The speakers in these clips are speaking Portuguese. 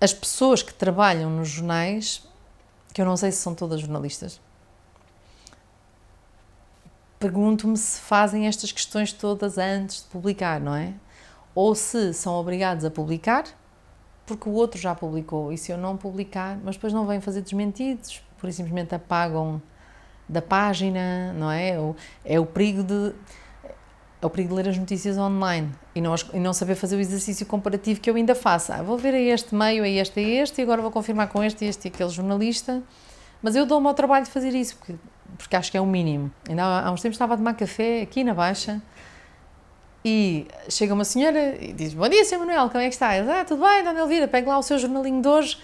as pessoas que trabalham nos jornais, que eu não sei se são todas jornalistas, pergunto-me se fazem estas questões todas antes de publicar, não é? Ou se são obrigados a publicar, porque o outro já publicou, e se eu não publicar, mas depois não vêm fazer desmentidos, por simplesmente apagam da página, não é? É o é perigo de é o perigo de ler as notícias online e não, e não saber fazer o exercício comparativo que eu ainda faço. Ah, vou ver a este meio, a este, a este, e agora vou confirmar com este, este e aquele jornalista. Mas eu dou-me ao trabalho de fazer isso, porque, porque acho que é o mínimo. Ainda há, uns tempos estava a tomar café aqui na Baixa e chega uma senhora e diz: Bom dia, Sr. Manuel, como é que está? ah, tudo bem, Dona Elvira, pegue lá o seu jornalinho de hoje.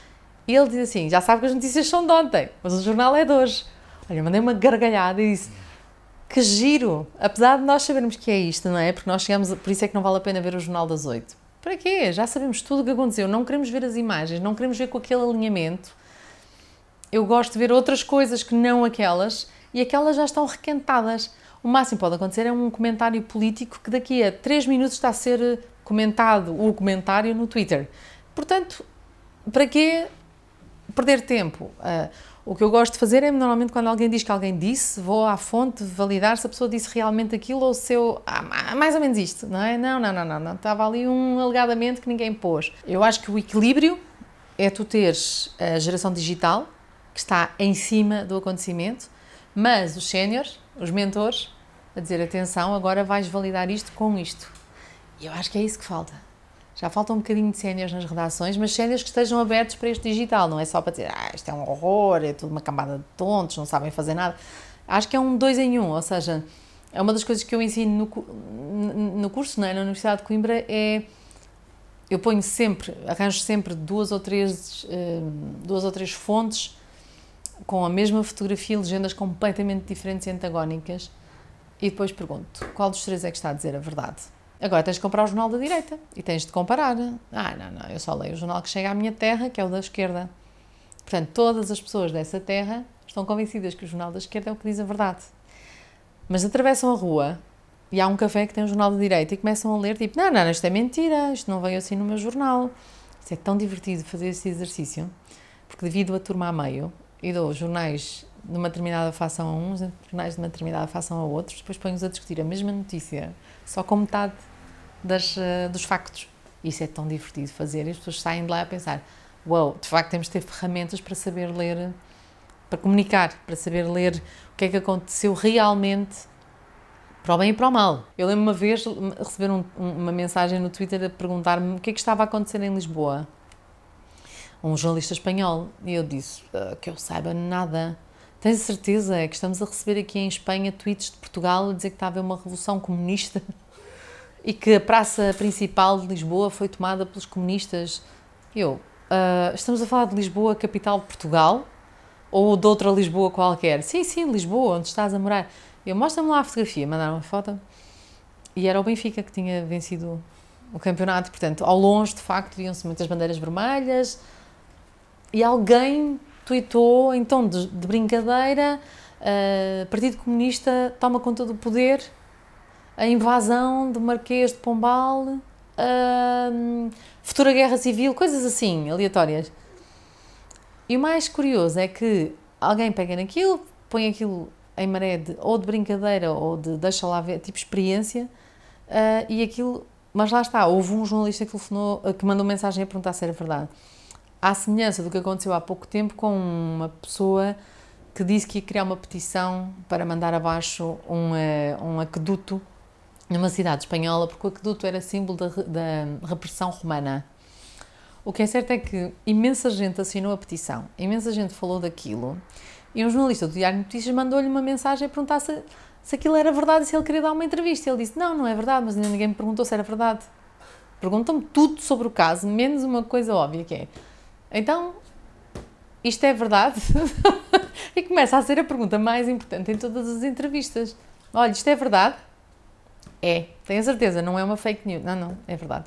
E ele diz assim: Já sabe que as notícias são de ontem, mas o jornal é de hoje. Olha, mandei uma gargalhada e disse que giro! Apesar de nós sabermos que é isto, não é? Porque nós chegamos, por isso é que não vale a pena ver o Jornal das Oito. Para quê? Já sabemos tudo o que aconteceu, não queremos ver as imagens, não queremos ver com aquele alinhamento. Eu gosto de ver outras coisas que não aquelas e aquelas já estão requentadas. O máximo que pode acontecer é um comentário político que daqui a três minutos está a ser comentado o comentário no Twitter. Portanto, para quê perder tempo? Uh, o que eu gosto de fazer é normalmente quando alguém diz que alguém disse, vou à fonte validar se a pessoa disse realmente aquilo ou se eu. Ah, mais ou menos isto, não é? Não, não, não, não, não. Estava ali um alegadamente que ninguém pôs. Eu acho que o equilíbrio é tu teres a geração digital, que está em cima do acontecimento, mas os séniores, os mentores, a dizer atenção, agora vais validar isto com isto. E eu acho que é isso que falta. Já falta um bocadinho de séniores nas redações, mas séniores que estejam abertos para este digital, não é só para dizer, ah, isto é um horror, é tudo uma cambada de tontos, não sabem fazer nada. Acho que é um dois em um, ou seja, é uma das coisas que eu ensino no, no curso, não é? na Universidade de Coimbra, é eu ponho sempre, arranjo sempre duas ou três, hum, duas ou três fontes com a mesma fotografia, legendas completamente diferentes e antagónicas, e depois pergunto qual dos três é que está a dizer a verdade. Agora tens de comprar o jornal da direita e tens de comparar. Ah, não, não, eu só leio o jornal que chega à minha terra, que é o da esquerda. Portanto, todas as pessoas dessa terra estão convencidas que o jornal da esquerda é o que diz a verdade. Mas atravessam a rua e há um café que tem um jornal da direita e começam a ler, tipo, não, não, isto é mentira, isto não veio assim no meu jornal. Isso é tão divertido fazer esse exercício, porque devido a turma a meio e dou jornais numa determinada façam a uns, jornais de uma determinada façam a outros, depois põe-os a discutir a mesma notícia, só com metade das, eh, dos factos. Isso é tão divertido fazer e as pessoas saem de lá a pensar: uau, wow, de facto temos de ter ferramentas para saber ler, para comunicar, para saber ler o que é que aconteceu realmente para o bem e para o mal. Eu lembro uma vez receber um, uma mensagem no Twitter a perguntar-me o que é que estava a acontecer em Lisboa. Um jornalista espanhol. E eu disse, ah, que eu saiba nada. Tens certeza? É que estamos a receber aqui em Espanha tweets de Portugal a dizer que está a haver uma revolução comunista e que a praça principal de Lisboa foi tomada pelos comunistas. Eu, uh, estamos a falar de Lisboa, capital de Portugal? Ou de outra Lisboa qualquer? Sim, sim, Lisboa, onde estás a morar. Eu, mostra-me lá a fotografia, mandaram uma foto. E era o Benfica que tinha vencido o campeonato. Portanto, ao longe, de facto, viam-se muitas bandeiras vermelhas. E alguém tweetou, então de, de brincadeira, uh, Partido Comunista toma conta do poder, a invasão do Marquês de Pombal, uh, futura guerra civil, coisas assim, aleatórias. E o mais curioso é que alguém pega naquilo, põe aquilo em maré de, ou de brincadeira ou de deixa lá ver, tipo experiência, uh, e aquilo. Mas lá está, houve um jornalista que, telefonou, que mandou mensagem a perguntar se era verdade à semelhança do que aconteceu há pouco tempo com uma pessoa que disse que ia criar uma petição para mandar abaixo um, eh, um aqueduto numa cidade espanhola, porque o aqueduto era símbolo da, da repressão romana. O que é certo é que imensa gente assinou a petição, imensa gente falou daquilo, e um jornalista do Diário Notícias mandou-lhe uma mensagem a perguntar se, se aquilo era verdade e se ele queria dar uma entrevista. Ele disse: Não, não é verdade, mas ainda ninguém me perguntou se era verdade. Perguntam-me tudo sobre o caso, menos uma coisa óbvia que é então, isto é verdade? e começa a ser a pergunta mais importante em todas as entrevistas. Olha, isto é verdade? É, tenho certeza, não é uma fake news. Não, não, é verdade.